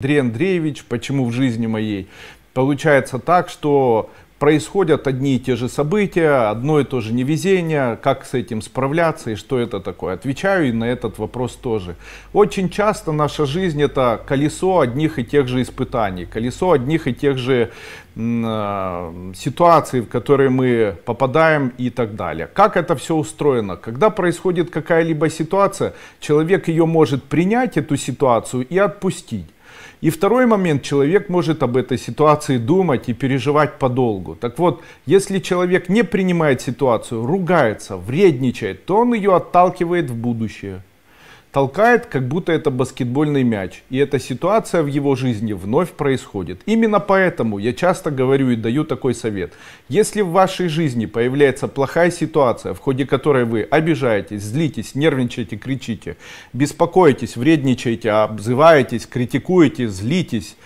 Андрей Андреевич, почему в жизни моей. Получается так, что происходят одни и те же события, одно и то же невезение, как с этим справляться и что это такое. Отвечаю и на этот вопрос тоже. Очень часто наша жизнь это колесо одних и тех же испытаний, колесо одних и тех же э, ситуаций, в которые мы попадаем и так далее. Как это все устроено? Когда происходит какая-либо ситуация, человек ее может принять, эту ситуацию, и отпустить. И второй момент, человек может об этой ситуации думать и переживать подолгу. Так вот, если человек не принимает ситуацию, ругается, вредничает, то он ее отталкивает в будущее толкает, как будто это баскетбольный мяч. И эта ситуация в его жизни вновь происходит. Именно поэтому я часто говорю и даю такой совет. Если в вашей жизни появляется плохая ситуация, в ходе которой вы обижаетесь, злитесь, нервничаете, кричите, беспокоитесь, вредничаете, обзываетесь, критикуете, злитесь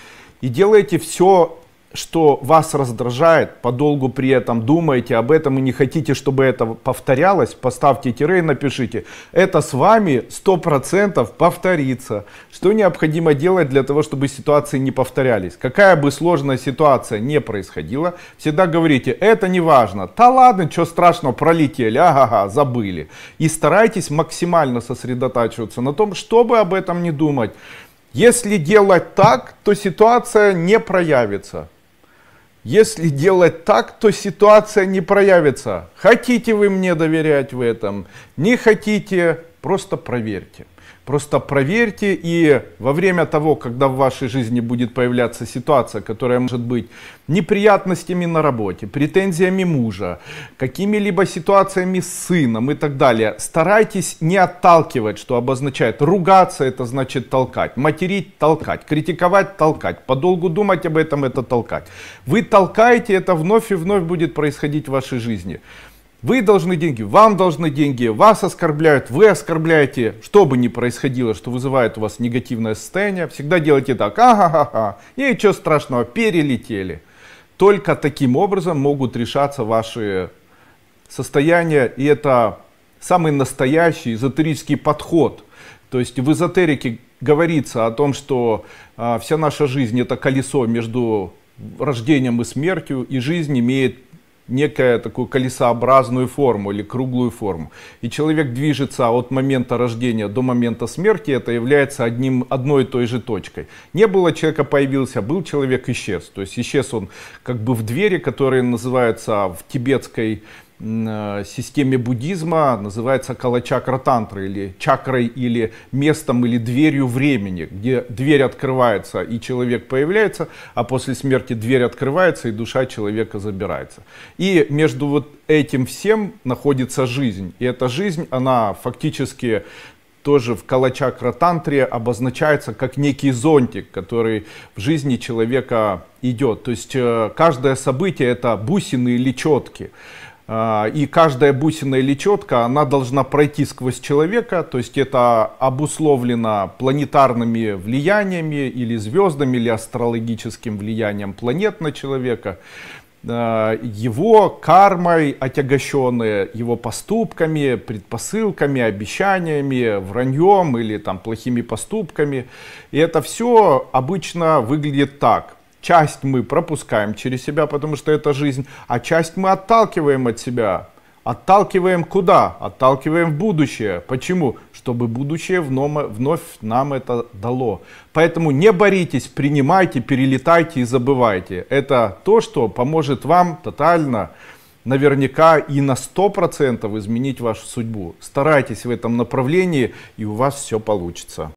и делаете все что вас раздражает, подолгу при этом думаете об этом и не хотите, чтобы это повторялось, поставьте тире и напишите. Это с вами 100% повторится. Что необходимо делать для того, чтобы ситуации не повторялись? Какая бы сложная ситуация не происходила, всегда говорите, это не важно. Да ладно, что страшного, пролетели, ага, забыли. И старайтесь максимально сосредотачиваться на том, чтобы об этом не думать. Если делать так, то ситуация не проявится. Если делать так, то ситуация не проявится. Хотите вы мне доверять в этом, не хотите, просто проверьте. Просто проверьте и во время того, когда в вашей жизни будет появляться ситуация, которая может быть неприятностями на работе, претензиями мужа, какими-либо ситуациями с сыном и так далее, старайтесь не отталкивать, что обозначает ругаться, это значит толкать, материть, толкать, критиковать, толкать, подолгу думать об этом, это толкать. Вы толкаете, это вновь и вновь будет происходить в вашей жизни. Вы должны деньги, вам должны деньги, вас оскорбляют, вы оскорбляете, что бы ни происходило, что вызывает у вас негативное состояние, всегда делайте так, ага-ха-ха, и ничего страшного, перелетели. Только таким образом могут решаться ваши состояния, и это самый настоящий эзотерический подход. То есть в эзотерике говорится о том, что э, вся наша жизнь это колесо между рождением и смертью, и жизнь имеет некую такую колесообразную форму или круглую форму. И человек движется от момента рождения до момента смерти, это является одним, одной и той же точкой. Не было человека, появился, был человек, исчез. То есть исчез он как бы в двери, которые называются в тибетской Э, системе буддизма называется калачакра тантра или чакрой или местом или дверью времени, где дверь открывается и человек появляется, а после смерти дверь открывается и душа человека забирается. И между вот этим всем находится жизнь. И эта жизнь, она фактически тоже в калачакра тантре обозначается как некий зонтик, который в жизни человека идет. То есть э, каждое событие это бусины или четки. А, и каждая бусина или четка, она должна пройти сквозь человека, то есть это обусловлено планетарными влияниями или звездами, или астрологическим влиянием планет на человека, а, его кармой, отягощенные его поступками, предпосылками, обещаниями, враньем или там плохими поступками. И это все обычно выглядит так – часть мы пропускаем через себя, потому что это жизнь, а часть мы отталкиваем от себя. Отталкиваем куда? Отталкиваем в будущее. Почему? Чтобы будущее вновь, вновь нам это дало. Поэтому не боритесь, принимайте, перелетайте и забывайте. Это то, что поможет вам тотально, наверняка и на 100% изменить вашу судьбу. Старайтесь в этом направлении, и у вас все получится.